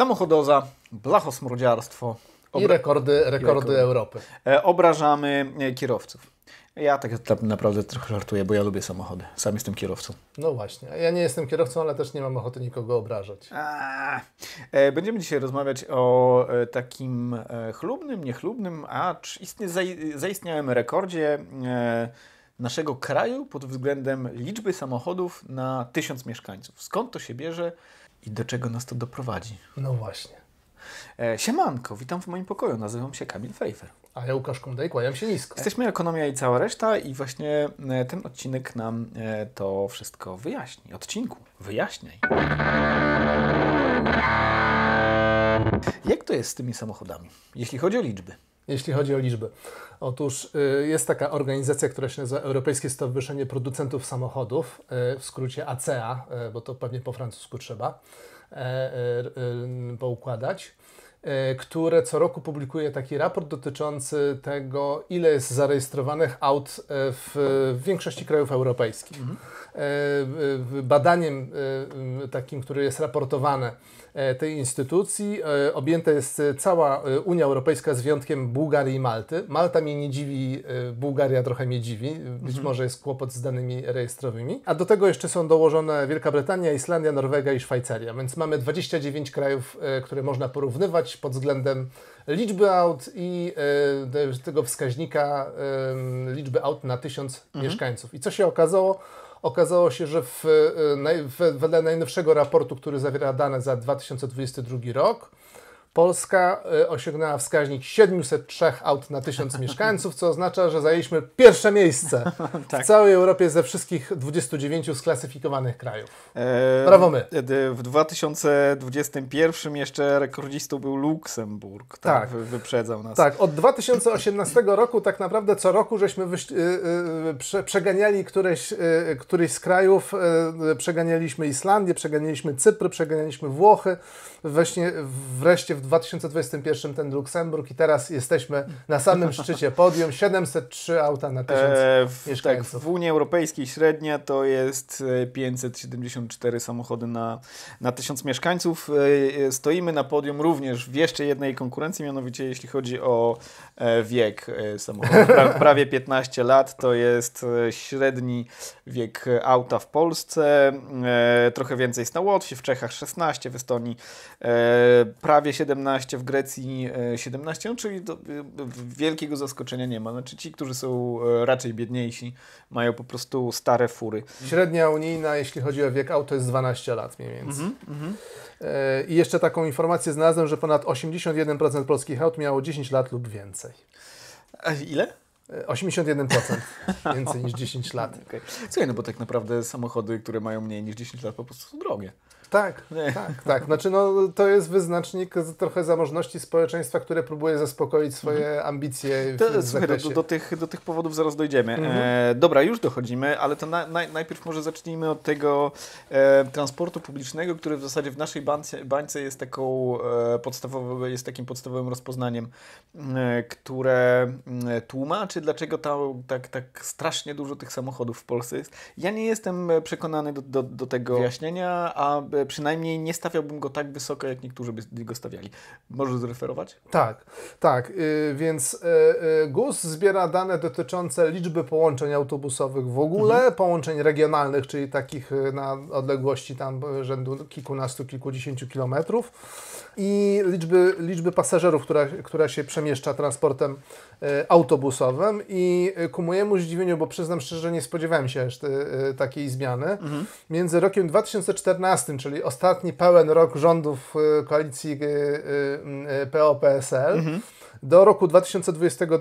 Samochodoza, blachosmrodziarstwo. Obra- I rekordy, rekordy, Europy. E, obrażamy e, kierowców. Ja tak naprawdę trochę żartuję, bo ja lubię samochody. Sam jestem kierowcą. No właśnie. Ja nie jestem kierowcą, ale też nie mam ochoty nikogo obrażać. E, będziemy dzisiaj rozmawiać o takim chlubnym, niechlubnym, acz istnie, zaistniałym rekordzie naszego kraju pod względem liczby samochodów na tysiąc mieszkańców. Skąd to się bierze? i do czego nas to doprowadzi. No właśnie. E, siemanko, witam w moim pokoju, nazywam się Kamil Fejfer. A ja Łukasz Kundej, kłaniam się nisko. Jesteśmy Ekonomia i cała reszta i właśnie e, ten odcinek nam e, to wszystko wyjaśni. Odcinku, wyjaśniaj. Jak to jest z tymi samochodami, jeśli chodzi o liczby? jeśli chodzi o liczby. Otóż y, jest taka organizacja, która się nazywa Europejskie Stowarzyszenie Producentów Samochodów, y, w skrócie ACA, y, bo to pewnie po francusku trzeba poukładać które co roku publikuje taki raport dotyczący tego, ile jest zarejestrowanych aut w, większości krajów europejskich. Mhm. Badaniem takim, które jest raportowane. E, tej instytucji. E, objęta jest e, cała Unia Europejska z wyjątkiem Bułgarii i Malty. Malta mnie nie dziwi, Bułgaria trochę mnie dziwi. Być mhm. może jest kłopot z danymi rejestrowymi. A do tego jeszcze są dołożone Wielka Brytania, Islandia, Norwegia i Szwajcaria. Więc mamy 29 krajów, które można porównywać pod względem liczby aut i tego wskaźnika liczby aut na 1000 mhm. mieszkańców. I co się okazało? Okazało się, że w, e, w, wedle najnowszego raportu, który zawiera dane za 2022 rok, Polska y, osiągnęła wskaźnik 703 aut na 1000 mieszkańców, co oznacza, że zajęliśmy pierwsze miejsce tak. w całej Europie ze wszystkich 29 sklasyfikowanych krajów. E, Brawo my. E, w 2021 jeszcze rekordzistą był Luksemburg. Tak. tak. Wyprzedzał nas. Tak, od 2018 roku tak naprawdę co roku żeśmy wyś... Y, y, przeganiali któreś, któryś z krajów. Przeganialiśmy Islandię, przeganialiśmy Cypr, przeganialiśmy Włochy. Wreszcie, wreszcie w 2021 ten Luksemburg i teraz jesteśmy na samym szczycie podium. 703 auta na 1000 e, w, mieszkańców. Tak, w Unii Europejskiej średnia to jest 574 e, samochody na, na 1000 mieszkańców. E, stoimy na podium również w jeszcze jednej konkurencji, mianowicie jeśli chodzi o wiek samochodu. Prawie 15 lat to jest średni wiek auta w Polsce. Trochę więcej jest na Łotwie, w Czechach 16, w Estonii prawie 17 17, w Grecji 17, e, no, czyli to, wielkiego zaskoczenia nie ma. Znaczy ci, którzy są e, raczej biedniejsi, mają po prostu stare fury. Średnia unijna, jeśli chodzi o wiek auto, jest 12 lat mniej więcej. Mm -hmm. I jeszcze taką informację znalazłem, że ponad 81% polskich aut miało 10 lat lub więcej. A ile? 81% więcej niż 10 lat. Okay. Słuchaj, no bo tak naprawdę samochody, które mają mniej niż 10 lat, po prostu są drogie. Tak, tak, tak. Znaczy, no, to jest wyznacznik trochę zamożności społeczeństwa, które próbuje zaspokoić swoje mhm. ambicje w, to, w słuchaj, do, do, tych, do tych powodów zaraz dojdziemy. Mhm. E, dobra, już dochodzimy, ale to na, na, najpierw może zacznijmy od tego e, transportu publicznego, który w zasadzie w naszej bańce, bańce jest taką e, jest takim podstawowym rozpoznaniem, e, które e, tłumaczy, dlaczego ta, tak, tak strasznie dużo tych samochodów w Polsce jest. Ja nie jestem e, przekonany do, do, do tego wyjaśnienia, a E, przynajmniej nie stawiałbym go tak wysoko, jak niektórzy by go stawiali. Możesz zreferować? Tak, tak. Yy, więc yy, GUS zbiera dane dotyczące liczby połączeń autobusowych w ogóle, mhm. połączeń regionalnych, czyli takich y, na odległości tam y, rzędu kilkunastu, kilkudziesięciu kilometrów i liczby, liczby pasażerów, która, która się przemieszcza transportem E, autobusowym i e, ku mojemu zdziwieniu, bo przyznam szczerze, że nie spodziewałem się aż e, takiej zmiany, mhm. między rokiem 2014, czyli ostatni pełen rok rządów koalicji PO-PSL, mhm. do roku 2022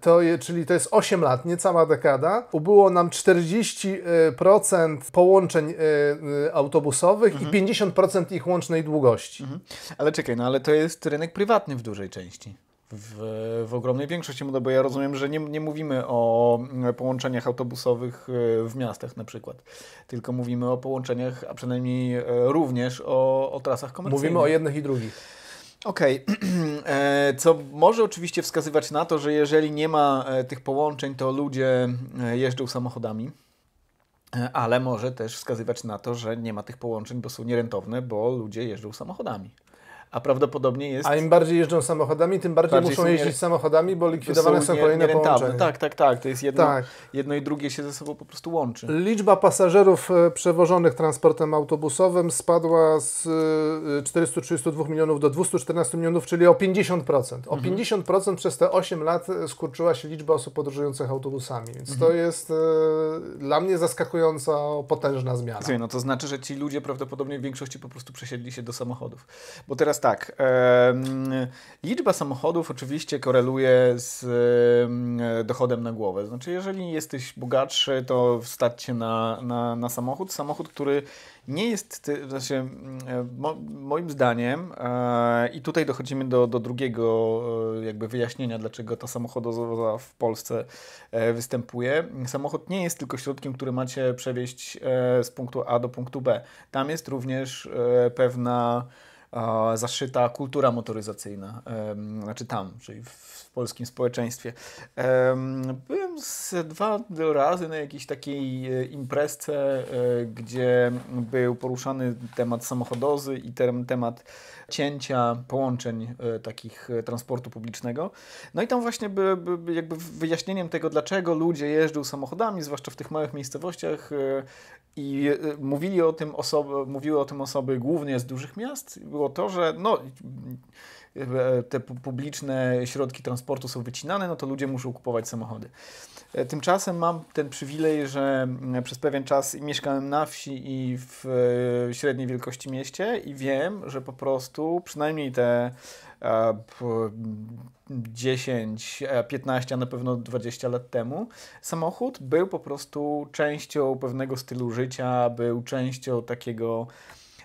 to, czyli to jest 8 lat, niecała dekada, ubyło nam 40% połączeń autobusowych mhm. i 50% ich łącznej długości. Mhm. Ale czekaj, no ale to jest rynek prywatny w dużej części w, w ogromnej większości modeli, no bo ja rozumiem, że nie, nie mówimy o połączeniach autobusowych e, w miastach na przykład, tylko mówimy o połączeniach, a przynajmniej e, również o, o trasach komercyjnych. Mówimy o jednych i drugich. Okej, okay. E, co może oczywiście wskazywać na to, że jeżeli nie ma tych połączeń, to ludzie jeżdżą samochodami, ale może też wskazywać na to, że nie ma tych połączeń, bo są nierentowne, bo ludzie jeżdżą samochodami a prawdopodobnie jest... A im bardziej jeżdżą samochodami, tym bardziej, bardziej muszą jeździć nie... samochodami, bo likwidowane są, są kolejne połączenia. Tak, tak, tak. To jest jedno, tak. jedno i drugie się ze sobą po prostu łączy. Liczba pasażerów e, przewożonych transportem autobusowym spadła z 432 e, milionów do 214 milionów, czyli o 50%. O mhm. 50% przez te 8 lat e, skurczyła się liczba osób podróżujących autobusami, więc mhm. to jest dla mnie zaskakująco potężna zmiana. Słuchaj, no to znaczy, że ci ludzie prawdopodobnie w większości po prostu przesiedli się do samochodów. Bo teraz teraz tak. Liczba samochodów oczywiście koreluje z dochodem na głowę. Znaczy, jeżeli jesteś bogatszy, to wstać się na, na, na samochód. Samochód, który nie jest, znaczy, moim zdaniem, e, i tutaj dochodzimy do, do drugiego e, jakby wyjaśnienia, dlaczego ta samochodowa w Polsce e, występuje. Samochód nie jest tylko środkiem, który macie przewieźć z punktu A do punktu B. Tam jest również pewna E, zaszyta kultura motoryzacyjna, znaczy tam, czyli w polskim społeczeństwie. Byłem z dwa razy na jakiejś takiej e, imprezce, e, gdzie był poruszany temat samochodozy i temat cięcia połączeń e, takich transportu publicznego. No i tam właśnie by, by, jakby wyjaśnieniem tego, dlaczego ludzie jeżdżą samochodami, zwłaszcza w tych małych miejscowościach i mówili o tym osoby, mówiły o tym osoby głównie z dużych miast, było to, że no E, te publiczne środki transportu są wycinane, no to ludzie muszą kupować samochody. E, tymczasem mam ten przywilej, że e, przez pewien czas mieszkałem na wsi i w średniej wielkości mieście i wiem, że po prostu przynajmniej te 10, 15, a na pewno 20 lat temu, samochód był po prostu częścią pewnego stylu życia, był częścią takiego,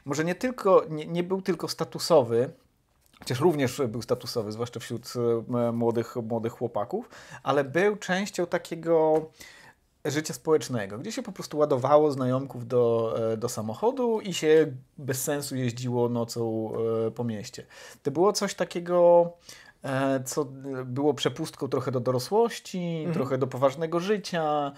może nie tylko, nie, nie był tylko statusowy, chociaż również był statusowy, zwłaszcza wśród e, młodych, młodych chłopaków, ale był częścią takiego życia społecznego, gdzie się po prostu ładowało znajomków do, e, do samochodu i się bez sensu jeździło nocą e, po mieście. To było coś takiego, co było przepustką trochę do dorosłości, mhm. trochę do poważnego życia,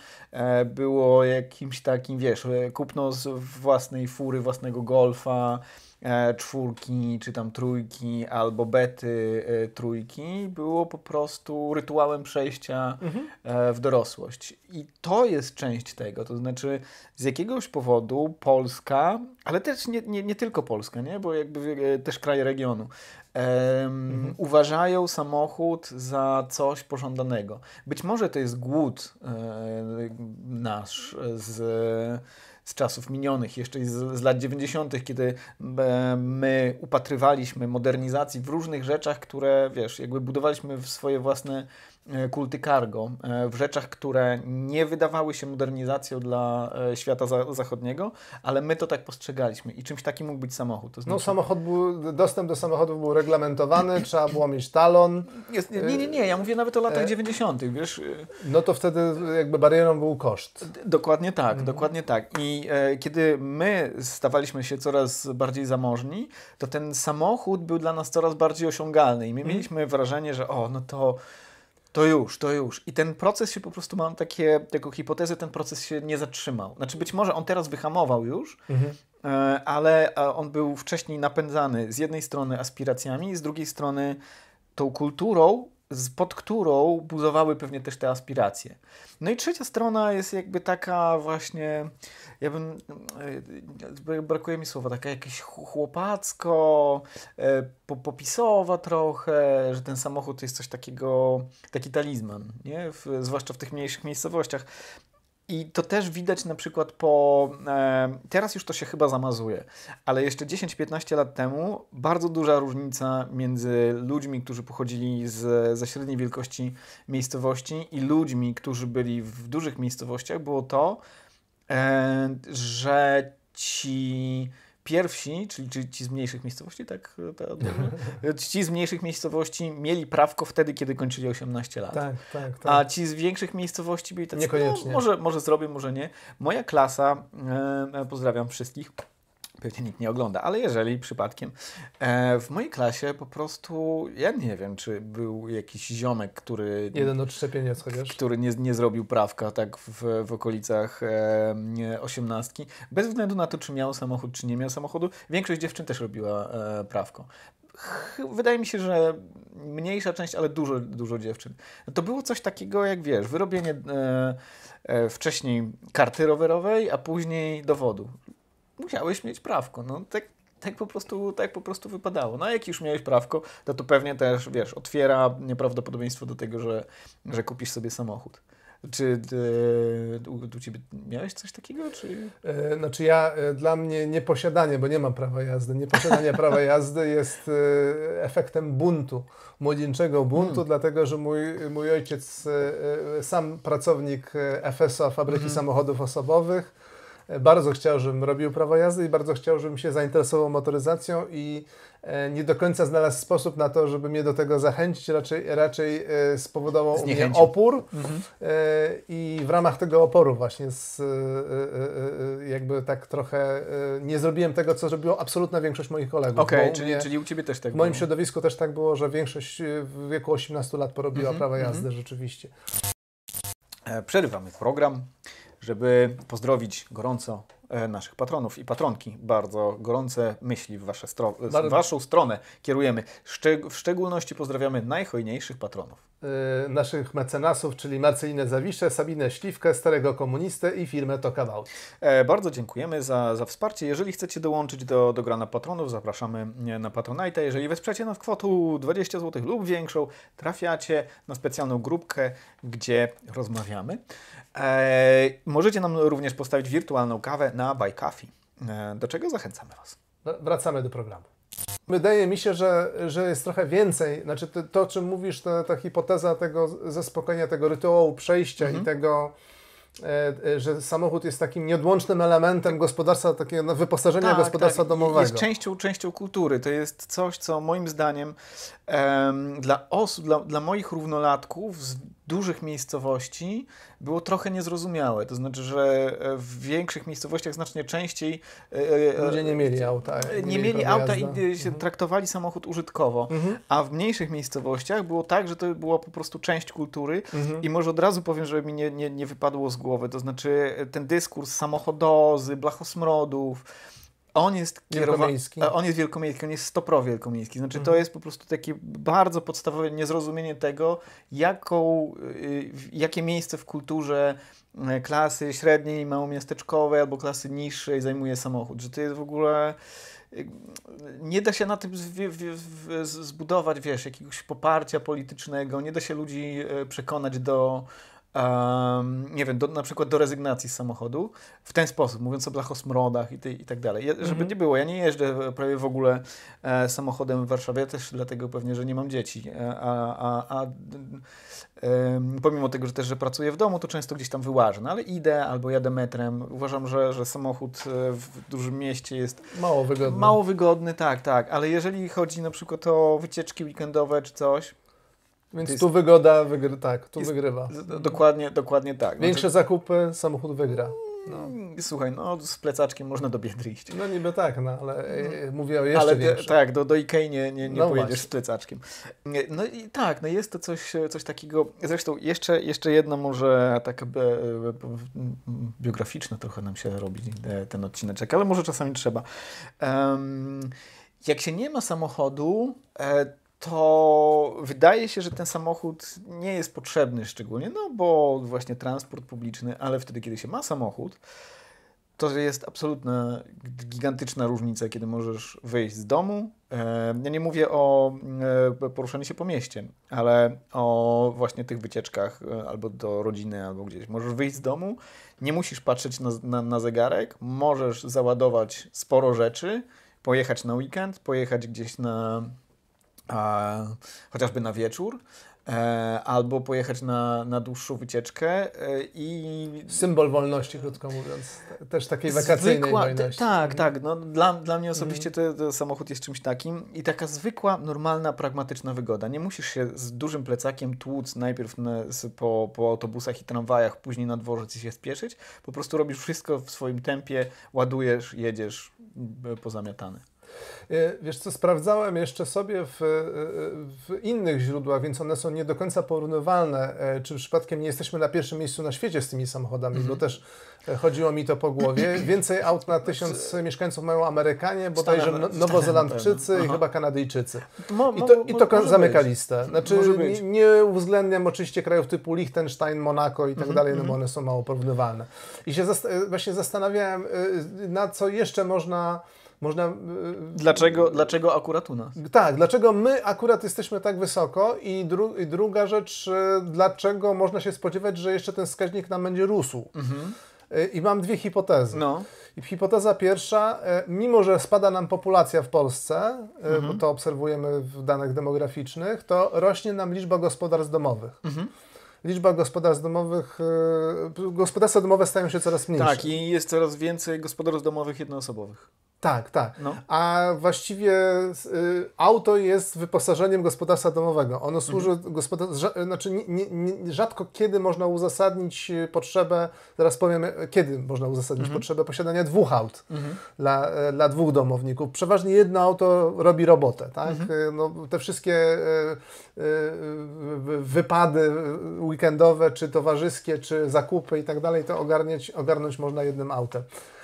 było jakimś takim, wiesz, kupno z własnej fury, własnego golfa, E, czwórki, czy tam trójki, albo bety e, trójki, było po prostu rytuałem przejścia mhm. e, w dorosłość. I to jest część tego, to znaczy z jakiegoś powodu Polska, ale też nie, nie, nie tylko Polska, nie? bo jakby też kraje regionu, Um, mhm. uważają samochód za coś pożądanego. Być może to jest głód e, nasz z z czasów minionych, jeszcze z, z lat 90., kiedy e, my upatrywaliśmy modernizacji w różnych rzeczach, które, wiesz, jakby budowaliśmy swoje własne E, kulty cargo e, w rzeczach, które nie wydawały się modernizacją dla e, świata za zachodniego, ale my to tak postrzegaliśmy i czymś takim mógł być samochód. To no, znaczy... No samochód był, dostęp do samochodów był reglamentowany, trzeba było mieć talon. Jest, nie, nie, nie, ja mówię nawet o latach e... 90., wiesz. No to wtedy jakby barierą był koszt. Dokładnie tak, mhm. dokładnie tak. I e, kiedy my stawaliśmy się coraz bardziej zamożni, to ten samochód był dla nas coraz bardziej osiągalny i my mhm. mieliśmy wrażenie, że o, no to to już, to już. I ten proces się po prostu, mam takie, taką hipotezę, ten proces się nie zatrzymał. Znaczy być może on teraz wyhamował już, mhm. E, ale e, on był wcześniej napędzany z jednej strony aspiracjami, z drugiej strony tą kulturą, pod którą budowały pewnie też te aspiracje. No i trzecia strona jest jakby taka właśnie, ja bym, e, e, brakuje mi słowa, taka jakieś chłopacko, e, popisowa trochę, że ten samochód to jest coś takiego, taki talizman, nie? W, zwłaszcza w tych mniejszych miejscowościach. I to też widać na przykład po. E, teraz już to się chyba zamazuje, ale jeszcze 10-15 lat temu bardzo duża różnica między ludźmi, którzy pochodzili z, ze średniej wielkości miejscowości i ludźmi, którzy byli w dużych miejscowościach, było to, e, że ci pierwsi, czyli, ci z mniejszych miejscowości, tak? ci z mniejszych miejscowości mieli prawko wtedy, kiedy kończyli 18 lat. Tak, tak, tak. A ci z większych miejscowości byli tacy, no, Niekoniecznie. No, może, może zrobię, może nie. Moja klasa, e, pozdrawiam wszystkich, pewnie nikt nie ogląda, ale jeżeli przypadkiem, e, w mojej klasie po prostu, ja nie wiem, czy był jakiś ziomek, który... Jeden odszczepieniec chociaż. Który nie, nie zrobił prawka tak w, w okolicach osiemnastki, bez względu na to, czy miał samochód, czy nie miał samochodu. Większość dziewczyn też robiła e, prawko wydaje mi się, że mniejsza część, ale dużo, dużo dziewczyn. No to było coś takiego, jak wiesz, wyrobienie e, e, wcześniej karty rowerowej, a później dowodu musiałeś mieć prawko. No, tak, tak, po prostu, tak po prostu wypadało. No a jak już miałeś prawko, to no to pewnie też, wiesz, otwiera nieprawdopodobieństwo do tego, że, że kupisz sobie samochód. Czy e, u, u ciebie miałeś coś takiego? Czy... E, znaczy ja, e, dla mnie nieposiadanie, bo nie mam prawa jazdy, nieposiadanie prawa jazdy jest e, efektem buntu, młodzieńczego buntu, hmm. dlatego że mój, mój ojciec, e, e, sam pracownik FSO, Fabryki hmm. Samochodów Osobowych, bardzo chciał, żebym robił prawo jazdy i bardzo chciał, żebym się zainteresował motoryzacją i e, nie do końca znalazł sposób na to, żeby mnie do tego zachęcić, raczej, raczej e, spowodował u mnie opór mhm. E, i w ramach tego oporu właśnie z, jakby tak trochę nie zrobiłem tego, co zrobiło absolutna większość moich kolegów. Okej, okay, czyli, czyli u Ciebie też tak W moim było. środowisku też tak było, że większość w wieku 18 lat porobiła mhm. prawo mhm. jazdy mhm. rzeczywiście. Przerywamy program żeby pozdrowić gorąco e, naszych patronów i patronki. Bardzo gorące myśli w, wasze stro w Waszą stronę kierujemy. Szczeg w szczególności pozdrawiamy najhojniejszych patronów. Yy, naszych mecenasów, czyli Marcelinę Zawiszę, Sabinę Śliwkę, Starego Komunistę i firmę Tokawał. E, bardzo dziękujemy za, za wsparcie. Jeżeli chcecie dołączyć do, do grana patronów, zapraszamy na Patronite. Jeżeli wesprzecie nas kwotą 20 zł lub większą, trafiacie na specjalną grupkę, gdzie rozmawiamy Eee, możecie nam również postawić wirtualną kawę na Buy Coffee, eee, do czego zachęcamy Was. No, wracamy do programu. Wydaje mi się, że, że jest trochę więcej. Znaczy, to, to o czym mówisz, ta, ta hipoteza tego zaspokojenia, tego rytuału przejścia mhm. i tego, e, e, że samochód jest takim nieodłącznym elementem gospodarstwa, takiego no, wyposażenia tak, tak. gospodarstwa tak. domowego. Jest częścią, częścią kultury. To jest coś, co moim zdaniem dla osób, dla, dla moich równolatków z dużych miejscowości było trochę niezrozumiałe. To znaczy, że e, w większych miejscowościach znacznie częściej e, e, ludzie nie mieli auta. Nie, nie mieli, mieli auta i się mhm. traktowali samochód użytkowo. Mhm. A w mniejszych miejscowościach było tak, że to była po prostu część kultury mhm. i może od razu powiem, żeby mi nie, nie, nie wypadło z głowy. To znaczy ten dyskurs samochodozy, blachosmrodów, on jest wielkomiejski. On jest wielkomiejski, on jest stopro wielkomiejski. Znaczy mhm. to jest po prostu takie bardzo podstawowe niezrozumienie tego, jaką, y, jakie miejsce w kulturze y, klasy średniej, małomiasteczkowej albo klasy niższej zajmuje samochód. Że to jest w ogóle y, nie da się na tym zbudować, wiesz, jakiegoś poparcia politycznego, nie da się ludzi przekonać do Um, nie wiem, do, na przykład do rezygnacji z samochodu w ten sposób, mówiąc o blachosmrodach i, ty, i tak dalej. Ja, żeby mhm. nie było, ja nie jeżdżę prawie w ogóle e, samochodem w Warszawie, też dlatego pewnie, że nie mam dzieci, e, a, a, a e, pomimo tego, że też, że pracuję w domu, to często gdzieś tam wyłażę, no, ale idę albo jadę metrem. Uważam, że, że samochód e, w dużym mieście jest mało wygodny. Mało wygodny, tak, tak, ale jeżeli chodzi na przykład o wycieczki weekendowe czy coś, więc jest... tu wygoda, wygry... tak, tu jest... wygrywa. Dokładnie, dokładnie tak. No Większe no zakupy, samochód wygra. No. Słuchaj, no z plecaczkiem można do Biedry iść. No niby tak, no ale e, no. E, mówię o jeszcze ale Tak, do, do Ikei nie, nie, nie no pojedziesz właśnie. z plecaczkiem. E, no i tak, no jest to coś, coś takiego. Zresztą jeszcze, jeszcze jedno może taka biograficzna trochę nam się robi ten odcineczek, ale może czasami trzeba. Um, jak się nie ma samochodu, to wydaje się, że ten samochód nie jest potrzebny szczególnie, no bo właśnie transport publiczny, ale wtedy, kiedy się ma samochód, to jest absolutna, gigantyczna różnica, kiedy możesz wyjść z domu. E, ja nie mówię o e, poruszaniu się po mieście, ale o właśnie tych wycieczkach e, albo do rodziny, albo gdzieś. Możesz wyjść z domu, nie musisz patrzeć na, na, na zegarek, możesz załadować sporo rzeczy, pojechać na weekend, pojechać gdzieś na a, chociażby na wieczór, e, albo pojechać na, na dłuższą wycieczkę e, i... Symbol wolności, krótko mówiąc, też takiej wakacyjnej zwykła, wolności. Tak, mhm. tak. No, dla, dla mnie mhm. osobiście mm. ten samochód jest czymś takim i taka zwykła, normalna, pragmatyczna wygoda. Nie musisz się z dużym plecakiem tłuc najpierw na, po, po autobusach i tramwajach, później na dworzec i się spieszyć. Po prostu robisz wszystko w swoim tempie, ładujesz, jedziesz pozamiatany. Y, wiesz co, sprawdzałem jeszcze sobie w, y, y, w, innych źródłach, więc one są nie do końca porównywalne, e, czy przypadkiem nie jesteśmy na pierwszym miejscu na świecie z tymi samochodami, mm -hmm. bo mhm. też e, chodziło mi to po głowie. Więcej aut na tysiąc znaczy, mieszkańców mają Amerykanie, bodajże no, Nowozelandczycy i chyba Kanadyjczycy. Mo, mo, I to, i to może zamyka być. listę. Znaczy, nie, nie uwzględniam oczywiście krajów typu Liechtenstein, Monako i tak mhm, dalej, no mhm. bo one są mało porównywalne. I się zast e, właśnie zastanawiałem, na co jeszcze można można... Y, dlaczego, dlaczego akurat u nas? Tak, dlaczego my akurat jesteśmy tak wysoko i, dru i druga rzecz, y, dlaczego można się spodziewać, że jeszcze ten wskaźnik nam będzie rósł. Mhm. Y, I mam dwie hipotezy. No. hipoteza pierwsza, mimo że spada nam populacja w Polsce, mhm. bo to obserwujemy w danych demograficznych, to rośnie nam liczba gospodarstw domowych. Mhm liczba gospodarstw domowych, gospodarstwa domowe stają się coraz mniejsze. Tak, i jest coraz więcej gospodarstw domowych jednoosobowych. Tak, tak. No. A właściwie y, auto jest wyposażeniem gospodarstwa domowego. Ono mhm. służy mhm. gospodarstwu, znaczy nie, nie, rzadko kiedy można uzasadnić y, potrzebę, zaraz powiem, y, kiedy można uzasadnić mhm. potrzebę posiadania dwóch aut mhm. dla, y, dla dwóch domowników. Przeważnie jedno auto robi robotę, tak? Mhm. No, te wszystkie y, y, wypady weekendowe, czy towarzyskie, czy zakupy i tak dalej, to ogarniać, ogarnąć można jednym autem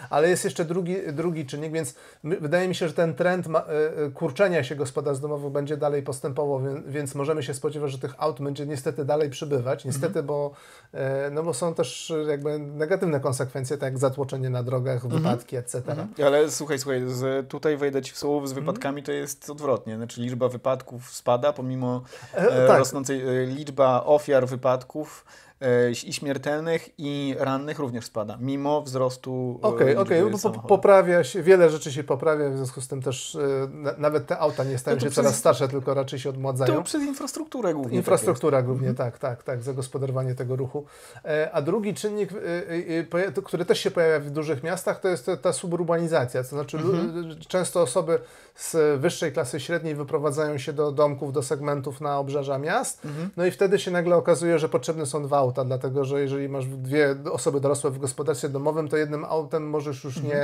ale jest jeszcze drugi, drugi czynnik, więc wydaje mi się, że ten trend ma, e, e, kurczenia się gospodarstw domowych będzie dalej postępował, więc możemy się spodziewać, że tych aut będzie niestety dalej przybywać. Mhm. Niestety, mhm. bo, e, no bo są też jakby negatywne konsekwencje, tak jak zatłoczenie na drogach, mhm. wypadki, mhm. etc. Ale słuchaj, słuchaj, z, tutaj wejdę Ci w słowo, z wypadkami mhm. to jest odwrotnie, znaczy liczba wypadków spada pomimo e, tak. rosnącej liczba ofiar wypadków E, i śmiertelnych, i rannych również spada, mimo wzrostu. E, okej, okej, okay, poprawia się, wiele rzeczy się poprawia, w związku z tym też e, na, nawet te auta nie stają no się przez, coraz starsze, tylko raczej się odmładzają. To przez infrastrukturę głównie. Tak Infrastruktura tak głównie, mhm. tak, tak, tak, zagospodarowanie tego ruchu. A drugi czynnik, który też się pojawia w dużych miastach, to jest ta suburbanizacja, to znaczy mhm. często osoby z wyższej klasy średniej wyprowadzają się do domków, do segmentów na obrzeża miast. Mhm. No i wtedy się nagle okazuje, że potrzebne są dwa auta, dlatego że jeżeli masz dwie osoby dorosłe w gospodarstwie domowym, to jednym autem możesz już mhm. nie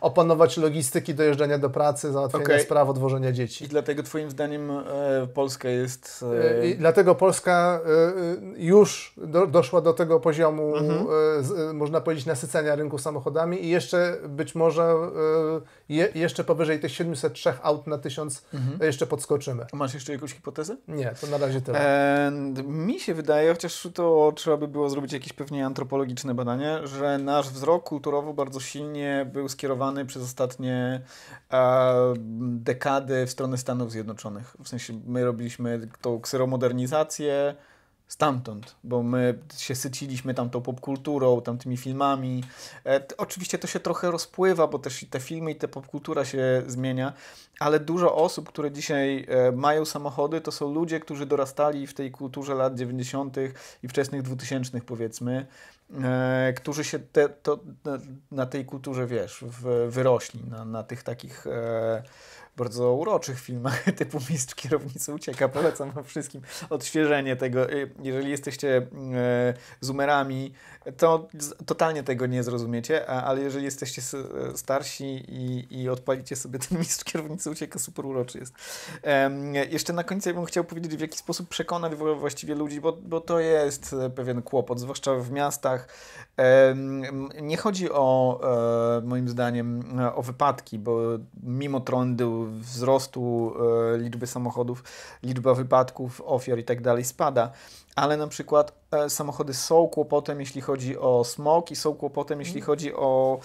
opanować logistyki dojeżdżania do pracy, załatwienia okay. spraw, odwożenia dzieci. I dlatego Twoim zdaniem e, Polska jest. E, e... I dlatego Polska e, już do, doszła do tego poziomu, mhm. E, z, e, można powiedzieć, nasycenia rynku samochodami i jeszcze być może je, jeszcze powyżej tych 703 trzech aut na tysiąc mhm. E, jeszcze podskoczymy. A masz jeszcze jakąś hipotezę? Nie, to na razie tyle. Eee, mi się wydaje, chociaż to trzeba by było zrobić jakieś pewnie antropologiczne badanie, że nasz wzrok kulturowo bardzo silnie był skierowany przez ostatnie e, dekady w stronę Stanów Zjednoczonych. W sensie my robiliśmy tą kseromodernizację, stamtąd, bo my się syciliśmy tamtą popkulturą, tamtymi filmami. E, oczywiście to się trochę rozpływa, bo też i te filmy i ta popkultura się zmienia, ale dużo osób, które dzisiaj e, mają samochody, to są ludzie, którzy dorastali w tej kulturze lat 90. i wczesnych 2000 powiedzmy, e, którzy się te, to, na, na, tej kulturze, wiesz, w, wyrośli, na, na tych takich e, bardzo uroczych filmach typu Mistrz Kierownicy Ucieka. Polecam wam wszystkim odświeżenie tego. Y, jeżeli jesteście y, zoomerami, to totalnie tego nie zrozumiecie, ale jeżeli jesteście starsi i, i odpalicie sobie ten Mistrz Kierownicy Ucieka, super uroczy jest. Jeszcze na końcu ja bym chciał powiedzieć, w jaki sposób przekonać właściwie ludzi, bo, bo to jest e, pewien kłopot, zwłaszcza w miastach. Nie chodzi o, e, moim zdaniem, e, o wypadki, bo mimo trądu wzrostu e, liczby samochodów, liczba wypadków, ofiar i tak dalej spada, ale na przykład e, samochody są kłopotem, jeśli chodzi o smog i są kłopotem, jeśli mm. chodzi o,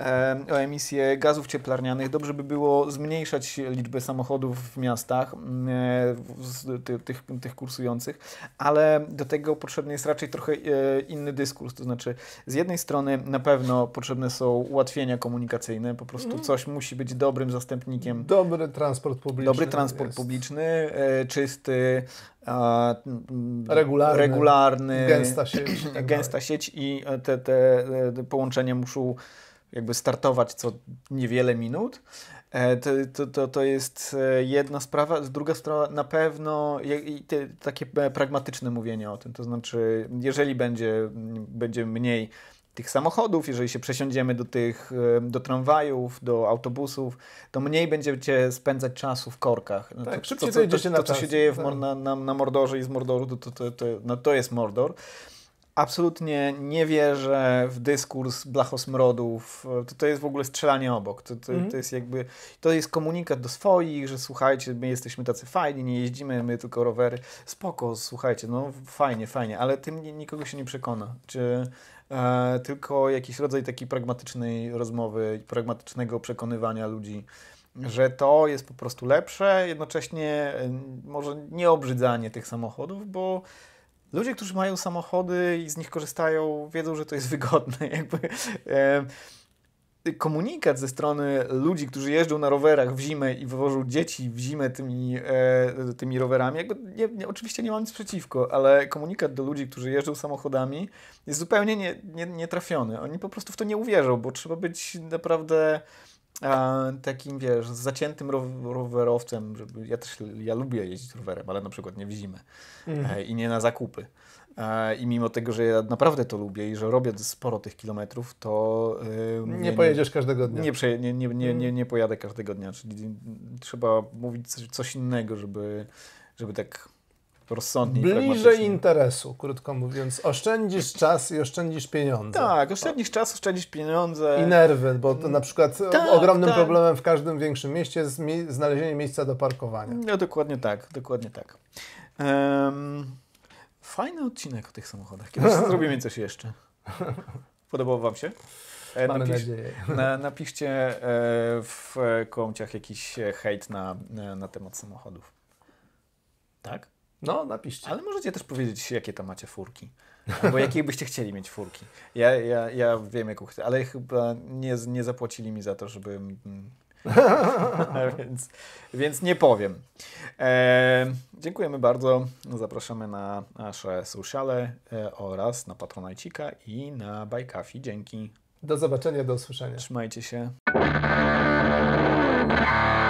e, o emisję gazów cieplarnianych. Dobrze by było zmniejszać liczbę samochodów w miastach, mm, e, ty, tych, tych kursujących, ale do tego potrzebny jest raczej trochę e, inny dyskurs. To znaczy, z jednej strony na pewno potrzebne są ułatwienia komunikacyjne, po prostu mm. coś musi być dobrym zastępnikiem. Dobry transport publiczny. Dobry transport jest. publiczny, e, czysty, Mm, regularny, regularny gęsta sieć, tak gęsta sieć i e, te, te, te połączenia muszą jakby startować co niewiele minut. E, to, to, to, to jest e, jedna sprawa. Druga sprawa na pewno takie pragmatyczne mówienie o tym. To znaczy, jeżeli będzie, będzie mniej tych samochodów, jeżeli się przesiądziemy do tych, e, do tramwajów, do autobusów, to mniej będziecie spędzać czasu w korkach. No tak, to, szybciej to, to, to, na to, co się dzieje w, tak. na, na, na, Mordorze i z Mordoru, to, to, to, to, no, to jest Mordor. Absolutnie nie wierzę w dyskurs blachosmrodów. To, to jest w ogóle strzelanie obok. To, to, mm -hmm. to jest jakby, to jest komunikat do swoich, że słuchajcie, my jesteśmy tacy fajni, nie jeździmy, my tylko rowery. Spoko, słuchajcie, no fajnie, fajnie, ale tym nikogo się nie przekona. Czy E, tylko jakiś rodzaj takiej pragmatycznej rozmowy, pragmatycznego przekonywania ludzi, że to jest po prostu lepsze, jednocześnie e, może nie obrzydzanie tych samochodów, bo ludzie, którzy mają samochody i z nich korzystają, wiedzą, że to jest wygodne. Jakby, e, komunikat ze strony ludzi, którzy jeżdżą na rowerach w zimę i wywożą dzieci w zimę tymi, e, tymi rowerami, jakby nie, nie, oczywiście nie mam nic przeciwko, ale komunikat do ludzi, którzy jeżdżą samochodami jest zupełnie nietrafiony. Nie, nie, nie trafiony. Oni po prostu w to nie uwierzą, bo trzeba być naprawdę e, takim, wiesz, zaciętym rowerowcem. Żeby, ja też ja lubię jeździć rowerem, ale na przykład nie w zimę mm. e, i nie na zakupy. E, I mimo tego, że ja naprawdę to lubię i że robię sporo tych kilometrów, to. Yy, nie, pojedziesz każdego dnia. Nie, nie, nie, nie, mm. nie, nie pojadę każdego dnia. Czyli trzeba mówić coś, coś innego, żeby, żeby tak rozsądnie. Bliżej interesu, krótko mówiąc. Oszczędzisz czas i oszczędzisz pieniądze. Tak, oszczędzisz czas, oszczędzisz pieniądze. I nerwy, bo to mm. na przykład tak, ogromnym tak. problemem w każdym większym mieście jest znalezienie miejsca do parkowania. No dokładnie tak, dokładnie tak. Um, Fajny odcinek o tych samochodach. Kiedyś zrobimy coś jeszcze. Podobało Wam się? E, Mamy Napisz, nadzieję. Na, napiszcie e, w komciach jakiś e, hejt na, na temat samochodów. Tak? No, napiszcie. Ale możecie też powiedzieć, jakie tam macie furki. Albo jakie byście chcieli mieć furki. Ja, ja, ja wiem, jak chcę, ale chyba nie, nie zapłacili mi za to, żebym mm, więc, więc nie powiem. E, dziękujemy bardzo. Zapraszamy na nasze sociale e, oraz na Patronajcika i na Bajkafi. Dzięki. Do zobaczenia, do usłyszenia. Trzymajcie się.